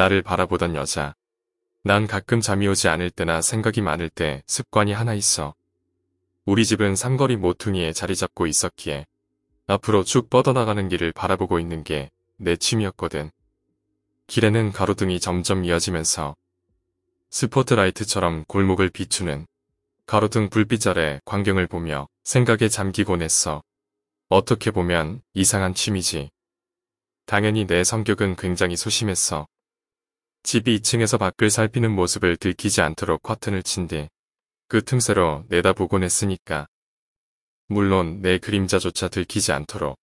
나를 바라보던 여자. 난 가끔 잠이 오지 않을 때나 생각이 많을 때 습관이 하나 있어. 우리 집은 삼거리 모퉁이에 자리 잡고 있었기에 앞으로 쭉 뻗어나가는 길을 바라보고 있는 게 내 취미였거든. 길에는 가로등이 점점 이어지면서 스포트라이트처럼 골목을 비추는 가로등 불빛 아래 광경을 보며 생각에 잠기곤 했어. 어떻게 보면 이상한 취미지. 당연히 내 성격은 굉장히 소심했어. 집이 2층에서 밖을 살피는 모습을 들키지 않도록 커튼을 친 뒤 그 틈새로 내다보곤 했으니까. 물론 내 그림자조차 들키지 않도록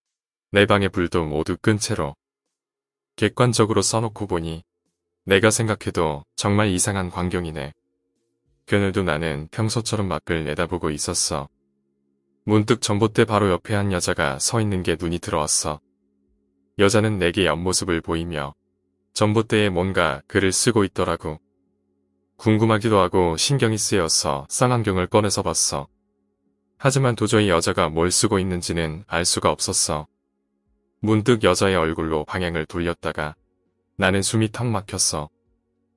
내 방의 불도 모두 끈 채로 객관적으로 써놓고 보니 내가 생각해도 정말 이상한 광경이네. 그늘도 나는 평소처럼 밖을 내다보고 있었어. 문득 전봇대 바로 옆에 한 여자가 서 있는 게 눈이 들어왔어. 여자는 내게 옆모습을 보이며 전봇대에 뭔가 글을 쓰고 있더라고. 궁금하기도 하고 신경이 쓰여서 쌍안경을 꺼내서 봤어. 하지만 도저히 여자가 뭘 쓰고 있는지는 알 수가 없었어. 문득 여자의 얼굴로 방향을 돌렸다가 나는 숨이 턱 막혔어.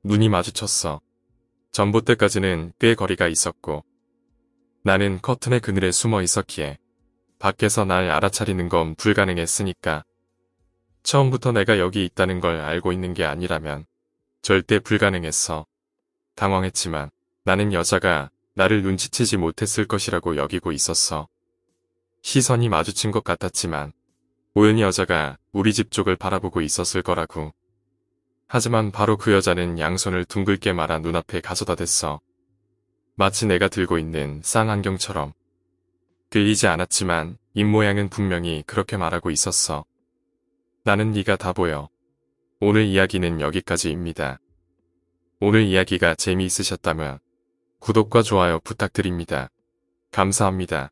눈이 마주쳤어. 전봇대까지는 꽤 거리가 있었고 나는 커튼의 그늘에 숨어 있었기에 밖에서 날 알아차리는 건 불가능했으니까 처음부터 내가 여기 있다는 걸 알고 있는 게 아니라면 절대 불가능했어. 당황했지만 나는 여자가 나를 눈치채지 못했을 것이라고 여기고 있었어. 시선이 마주친 것 같았지만 우연히 여자가 우리 집 쪽을 바라보고 있었을 거라고. 하지만 바로 그 여자는 양손을 둥글게 말아 눈앞에 가져다 댔어. 마치 내가 들고 있는 쌍안경처럼. 들리지 않았지만 입모양은 분명히 그렇게 말하고 있었어. 나는 네가 다 보여. 오늘 이야기는 여기까지입니다. 오늘 이야기가 재미있으셨다면 구독과 좋아요 부탁드립니다. 감사합니다.